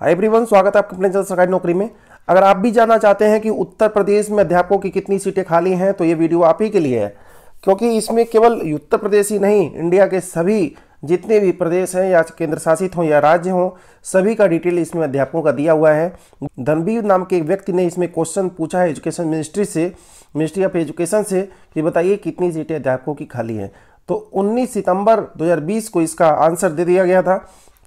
hi everyone स्वागत है आपके अपने सरकारी नौकरी में अगर आप भी जानना चाहते हैं कि उत्तर प्रदेश में अध्यापकों की कितनी सीटें खाली हैं तो ये वीडियो आप ही के लिए है क्योंकि इसमें केवल उत्तर प्रदेश ही नहीं इंडिया के सभी जितने भी प्रदेश हैं या केंद्र शासित हों या राज्य हों सभी का डिटेल इसमें अध्यापकों का दिया हुआ है धनबीर नाम के एक व्यक्ति ने इसमें क्वेश्चन पूछा है एजुकेशन मिनिस्ट्री से मिनिस्ट्री ऑफ एजुकेशन से कि बताइए कितनी सीटें अध्यापकों की खाली हैं तो 19 सितंबर 2020 को इसका आंसर दे दिया गया था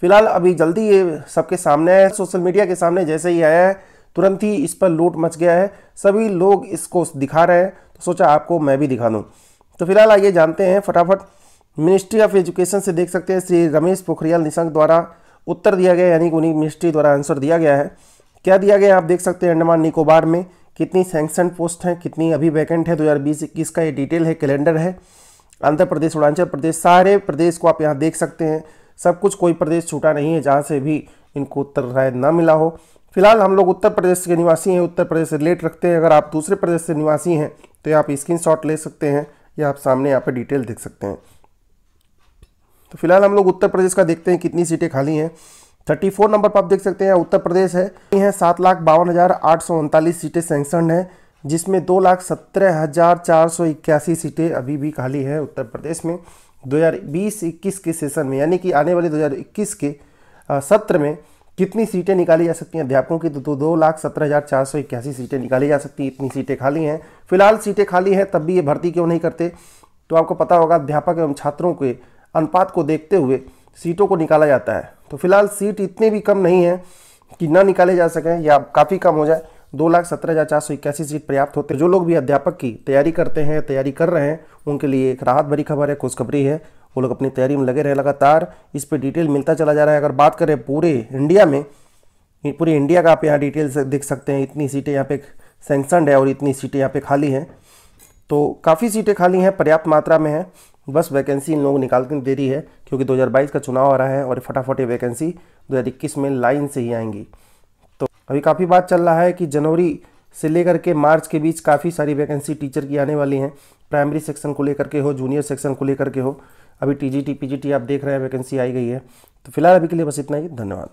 फिलहाल अभी जल्दी ये सबके सामने है सोशल मीडिया के सामने जैसे ही आया है तुरंत ही इस पर लूट मच गया है सभी लोग इसको दिखा रहे हैं तो सोचा आपको मैं भी दिखा दूँ तो फिलहाल आइए जानते हैं फटाफट मिनिस्ट्री ऑफ एजुकेशन से देख सकते हैं श्री रमेश पोखरियाल निशंक द्वारा उत्तर दिया गया यानी कि उन्हीं मिनिस्ट्री द्वारा आंसर दिया गया है क्या दिया गया आप देख सकते हैं अंडमान निकोबार में कितनी सेंक्शन पोस्ट हैं कितनी अभी वैकेंट है दो हज़ार बीस इक्कीस का ये डिटेल है कैलेंडर है आंध्र प्रदेश अरुणाचल प्रदेश सारे प्रदेश को आप यहाँ देख सकते हैं सब कुछ कोई प्रदेश छूटा नहीं है जहाँ से भी इनको उत्तर राय ना मिला हो फिलहाल हम लोग उत्तर प्रदेश के निवासी हैं उत्तर प्रदेश से रिलेट रखते हैं अगर आप दूसरे प्रदेश से निवासी हैं तो आप स्क्रीन ले सकते हैं या आप सामने यहाँ पर डिटेल देख सकते हैं तो फिलहाल हम लोग उत्तर प्रदेश का देखते हैं कितनी सीटें खाली हैं थर्टी फोर नंबर पर आप देख सकते हैं उत्तर प्रदेश है हैं सात लाख बावन हज़ार आठ सौ उनतालीस सीटें सेंक्शन हैं जिसमें दो लाख सत्रह हज़ार चार सौ इक्यासी सीटें अभी भी खाली है उत्तर प्रदेश में 2020-21 के सेशन में यानी कि आने वाले 2021 के सत्र में कितनी सीटें निकाली जा सकती हैं अध्यापकों की तो, तो दो लाख सत्रह हज़ार चार सौ इक्यासी सीटें निकाली जा सकती हैं इतनी सीटें खाली हैं फिलहाल सीटें खाली हैं तब भी ये भर्ती क्यों नहीं करते तो आपको पता होगा अध्यापक एवं छात्रों के अनुपात को देखते हुए सीटों को निकाला जाता है तो फिलहाल सीट इतनी भी कम नहीं है कि ना निकाले जा सकें या काफ़ी कम हो जाए दो लाख सत्रह हज़ार चार सौ इक्यासी सीट पर्याप्त होते जो लोग भी अध्यापक की तैयारी करते हैं तैयारी कर रहे हैं उनके लिए एक राहत भरी खबर है खुशखबरी है वो लोग अपनी तैयारी में लगे रहे लगातार इस पर डिटेल मिलता चला जा रहा है अगर बात करें पूरे इंडिया में पूरे इंडिया का आप यहाँ डिटेल्स देख सकते हैं इतनी सीटें यहाँ पे सेंक्शनड है और इतनी सीटें यहाँ पे खाली हैं तो काफ़ी सीटें खाली हैं पर्याप्त मात्रा में हैं बस वैकेंसी इन लोगों निकाल कर दे रही है क्योंकि 2022 का चुनाव आ रहा है और फटाफट ये वैकेंसी 2021 में लाइन से ही आएंगी अभी काफ़ी बात चल रहा है कि जनवरी से लेकर के मार्च के बीच काफ़ी सारी वैकेंसी टीचर की आने वाली हैं प्राइमरी सेक्शन को लेकर के हो जूनियर सेक्शन को लेकर के हो अभी T G T P G T आप देख रहे हैं वैकेंसी आई गई है तो फिलहाल अभी के लिए बस इतना ही धन्यवाद